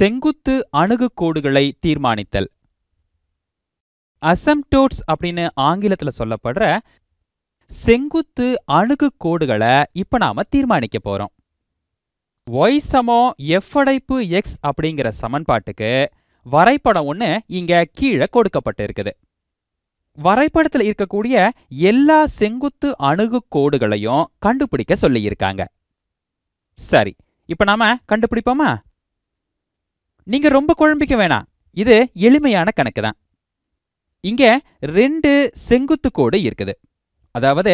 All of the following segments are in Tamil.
செங்குத்து அணுகுக்கோடுகளை தீர்மானித்தல் அசம்டோட்ஸ் அப்படின்னு ஆங்கிலத்தில் சொல்லப்படுற செங்குத்து அணுகுக்கோடுகளை இப்போ நாம் தீர்மானிக்க போகிறோம் ஒய் சமோ எஃப் அடைப்பு எக்ஸ் அப்படிங்கிற சமன்பாட்டுக்கு வரைபடம் ஒன்று இங்கே கீழே கொடுக்கப்பட்டு இருக்குது வரைபடத்தில் இருக்கக்கூடிய எல்லா செங்குத்து அணுகுக்கோடுகளையும் கண்டுபிடிக்க சொல்லியிருக்காங்க சரி இப்போ நாம கண்டுபிடிப்போமா நீங்க ரொம்ப குழம்பிக்க வேணாம் இது எளிமையான கணக்கு தான் இங்க ரெண்டு செங்குத்து கோடு இருக்குது அதாவது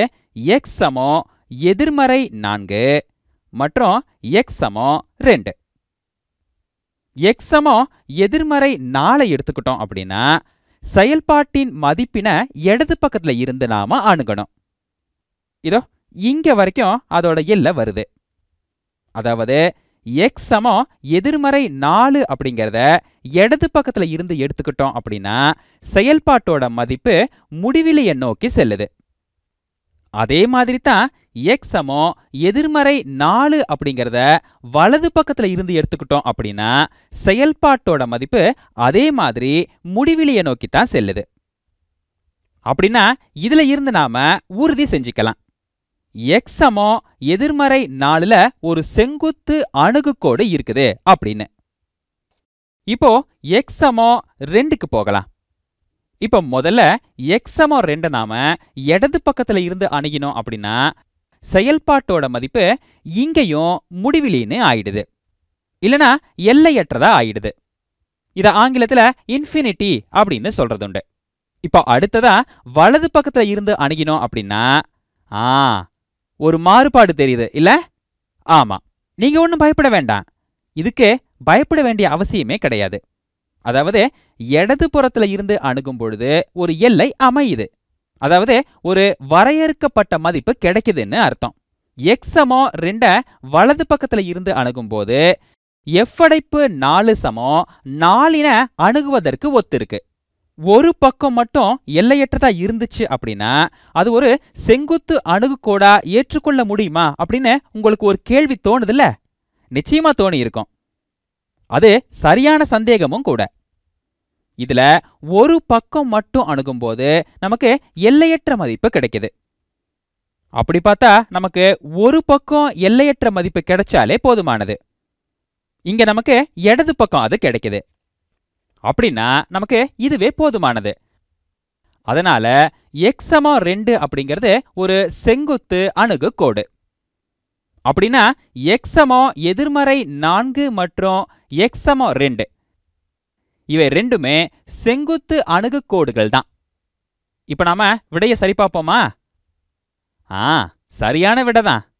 எக்ஸ் சமோ எதிர்மறை நான்கு மற்றும் எக்ஸ் சமோ ரெண்டு எக்ஸ் சமோ எதிர்மறை நாளை எடுத்துக்கிட்டோம் அப்படின்னா செயல்பாட்டின் மதிப்பினை இடது பக்கத்தில் இருந்து நாம அணுகணும் இதோ இங்க வரைக்கும் அதோட எல்ல வருது அதாவது எக்ஸ் சமம் எதிர்மறை நாலு அப்படிங்கிறத இடது பக்கத்தில் இருந்து எடுத்துக்கிட்டோம் அப்படின்னா செயல்பாட்டோட மதிப்பு முடிவிலியை நோக்கி செல்லுது அதே மாதிரி தான் எக்ஸ் சமம் எதிர்மறை நாலு அப்படிங்கிறத வலது பக்கத்தில் இருந்து எடுத்துக்கிட்டோம் அப்படின்னா செயல்பாட்டோட மதிப்பு அதே மாதிரி முடிவிலியை நோக்கி தான் செல்லுது அப்படின்னா இதில் இருந்து நாம் உறுதி செஞ்சுக்கலாம் எக்ஸமோ எதிர்மறை நாளில் ஒரு செங்குத்து அணுகுக்கோடு இருக்குது அப்படின்னு இப்போ எக்ஸமோ ரெண்டுக்கு போகலாம் இப்போ முதல்ல எக்ஸமோ ரெண்டை நாம இடது பக்கத்தில் இருந்து அணுகினோம் அப்படின்னா செயல்பாட்டோட மதிப்பு இங்கேயும் முடிவிலின்னு ஆயிடுது இல்லனா எல்லையற்றதா ஆயிடுது இதை ஆங்கிலத்தில் இன்ஃபினிட்டி அப்படின்னு சொல்றதுண்டு இப்போ அடுத்ததா வலது பக்கத்தில் இருந்து அணுகினோம் அப்படின்னா ஆ ஒரு மாறுபாடு தெரியுது இல்ல ஆமா நீங்க ஒன்றும் பயப்பட வேண்டாம் இதுக்கு பயப்பட வேண்டிய அவசியமே கிடையாது அதாவது இடது புறத்துல இருந்து அணுகும் பொழுது ஒரு எல்லை அமையுது அதாவது ஒரு வரையறுக்கப்பட்ட மதிப்பு கிடைக்குதுன்னு அர்த்தம் எக்ஸமோ சமம் வலது பக்கத்துல இருந்து அணுகும் போது எஃப் அடைப்பு நாலு சமம் நாலின அணுகுவதற்கு ஒத்து இருக்கு ஒரு பக்கம் மட்டும் எல்லையற்றதா இருந்துச்சு அப்படின்னா அது ஒரு செங்குத்து அணுகுக்கோடா ஏற்றுக்கொள்ள முடியுமா அப்படின்னு உங்களுக்கு ஒரு கேள்வி தோணுதுல்ல நிச்சயமா தோணி இருக்கும் அது சரியான சந்தேகமும் கூட இதுல ஒரு பக்கம் மட்டும் அணுகும்போது நமக்கு எல்லையற்ற மதிப்பு கிடைக்குது அப்படி பார்த்தா நமக்கு ஒரு பக்கம் எல்லையற்ற மதிப்பு கிடைச்சாலே போதுமானது இங்க நமக்கு இடது பக்கம் அது கிடைக்குது அப்படின்னா நமக்கு இதுவே போதுமானது அதனால எக்ஸமா ரெண்டு அப்படிங்கிறது ஒரு செங்குத்து அணுகு கோடு அப்படின்னா எக்ஸமோ எதிர்மறை நான்கு மற்றும் எக்ஸமோ ரெண்டு இவை ரெண்டுமே செங்குத்து அணுகு கோடுகள் தான் இப்போ நாம விடையை சரி பார்ப்போமா ஆ சரியான விடை தான்